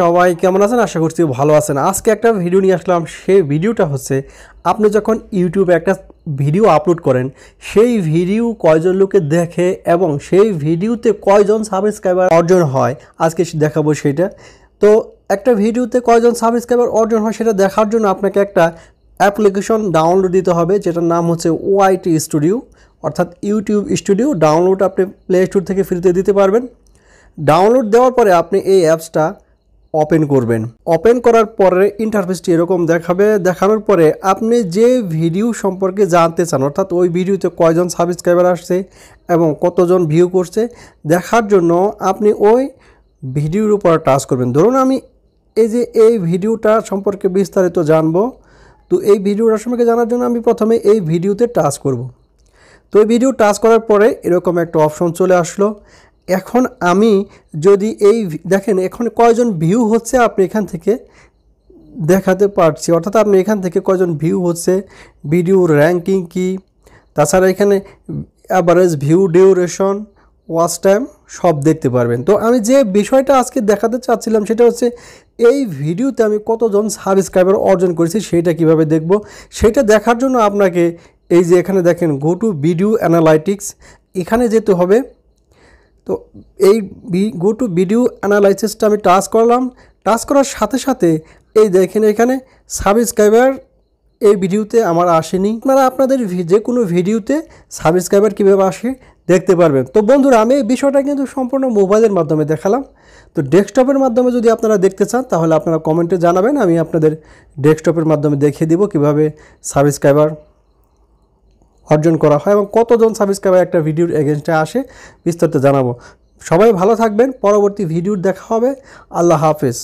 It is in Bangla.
সবাই কেমন আছেন আশা করছি ভালো আছেন আজকে একটা ভিডিও নিয়ে আসলাম সেই ভিডিওটা হচ্ছে আপনি যখন ইউটিউবে একটা ভিডিও আপলোড করেন সেই ভিডিও কয়জন লোকে দেখে এবং সেই ভিডিওতে কয়জন সাবস্ক্রাইবার অর্জন হয় আজকে দেখাবো সেটা তো একটা ভিডিওতে কয়জন সাবস্ক্রাইবার অর্জন হয় সেটা দেখার জন্য আপনাকে একটা অ্যাপ্লিকেশন ডাউনলোড দিতে হবে যেটার নাম হচ্ছে ওআইটি স্টুডিও অর্থাৎ ইউটিউব স্টুডিও ডাউনলোড আপনি প্লে স্টোর থেকে ফ্রিতে দিতে পারবেন ডাউনলোড দেওয়ার পরে আপনি এই অ্যাপসটা ওপেন করবেন ওপেন করার পরে ইন্টারফেসটি এরকম দেখাবে দেখানোর পরে আপনি যে ভিডিও সম্পর্কে জানতে চান অর্থাৎ ওই ভিডিওতে কয়জন সাবস্ক্রাইবার আসছে এবং কতজন ভিউ করছে দেখার জন্য আপনি ওই ভিডিওর উপর টাচ করবেন ধরুন আমি এই যে এই ভিডিওটা সম্পর্কে বিস্তারিত জানবো তো এই ভিডিওটা সম্পর্কে জানার জন্য আমি প্রথমে এই ভিডিওতে টাচ করব। তো এই ভিডিও টাচ করার পরে এরকম একটা অপশন চলে আসলো এখন আমি যদি এই দেখেন এখন কয়জন ভিউ হচ্ছে আপনি এখান থেকে দেখাতে পারছি অর্থাৎ আপনি এখান থেকে কয়জন ভিউ হচ্ছে ভিডিও র্যাঙ্কিং কি তাছাড়া এখানে average view duration watch time সব দেখতে পারবেন তো আমি যে বিষয়টা আজকে দেখাতে চাচ্ছিলাম সেটা হচ্ছে এই ভিডিওতে আমি কতজন সাবস্ক্রাইবার অর্জন করেছি সেটা কিভাবে দেখব সেটা দেখার জন্য আপনাকে এই যে এখানে দেখেন গো টু ভিডিও অ্যানালাইটিক্স এখানে যেতে হবে তো এই গো টু ভিডিও অ্যানালাইসিসটা আমি টাচ করলাম টাচ করার সাথে সাথে এই দেখেন এখানে সাবস্ক্রাইবার এই ভিডিওতে আমার আসেনি আপনারা আপনাদের যে কোনো ভিডিওতে সাবস্ক্রাইবার কীভাবে আসে দেখতে পারবেন তো বন্ধুরা আমি এই বিষয়টা কিন্তু সম্পূর্ণ মোবাইলের মাধ্যমে দেখালাম তো ডেস্কটপের মাধ্যমে যদি আপনারা দেখতে চান তাহলে আপনারা কমেন্টে জানাবেন আমি আপনাদের ডেস্কটপের মাধ্যমে দেখিয়ে দিব কিভাবে সাবস্ক্রাইবার অর্জন করা হয় এবং কতজন সাবস্ক্রাইবার একটা ভিডিওর এগেনস্টে আসে বিস্তারিত জানাবো সবাই ভালো থাকবেন পরবর্তী ভিডিওর দেখা হবে আল্লাহ হাফেজ